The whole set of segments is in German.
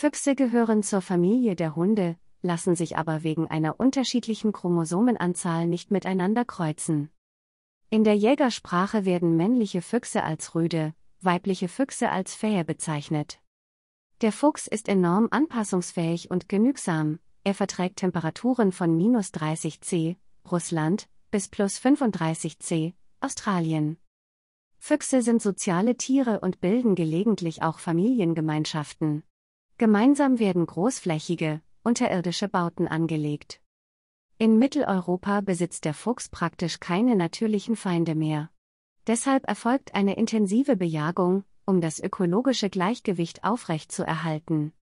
Füchse gehören zur Familie der Hunde, lassen sich aber wegen einer unterschiedlichen Chromosomenanzahl nicht miteinander kreuzen. In der Jägersprache werden männliche Füchse als Rüde, weibliche Füchse als Fähe bezeichnet. Der Fuchs ist enorm anpassungsfähig und genügsam, er verträgt Temperaturen von minus 30 C, Russland, bis plus 35 C, Australien. Füchse sind soziale Tiere und bilden gelegentlich auch Familiengemeinschaften. Gemeinsam werden großflächige, unterirdische Bauten angelegt. In Mitteleuropa besitzt der Fuchs praktisch keine natürlichen Feinde mehr. Deshalb erfolgt eine intensive Bejagung, um das ökologische Gleichgewicht aufrechtzuerhalten.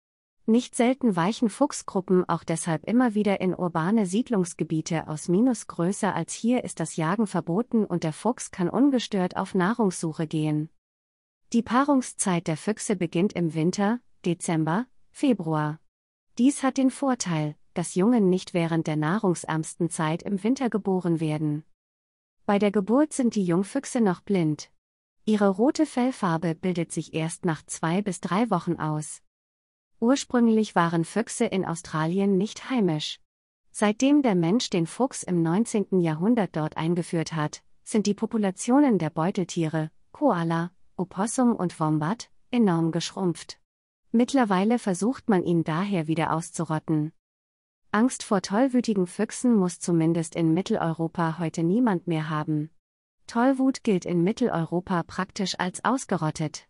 Nicht selten weichen Fuchsgruppen auch deshalb immer wieder in urbane Siedlungsgebiete aus Minusgröße als hier ist das Jagen verboten und der Fuchs kann ungestört auf Nahrungssuche gehen. Die Paarungszeit der Füchse beginnt im Winter, Dezember, Februar. Dies hat den Vorteil, dass Jungen nicht während der nahrungsärmsten Zeit im Winter geboren werden. Bei der Geburt sind die Jungfüchse noch blind. Ihre rote Fellfarbe bildet sich erst nach zwei bis drei Wochen aus. Ursprünglich waren Füchse in Australien nicht heimisch. Seitdem der Mensch den Fuchs im 19. Jahrhundert dort eingeführt hat, sind die Populationen der Beuteltiere, Koala, Opossum und Wombat, enorm geschrumpft. Mittlerweile versucht man ihn daher wieder auszurotten. Angst vor tollwütigen Füchsen muss zumindest in Mitteleuropa heute niemand mehr haben. Tollwut gilt in Mitteleuropa praktisch als ausgerottet.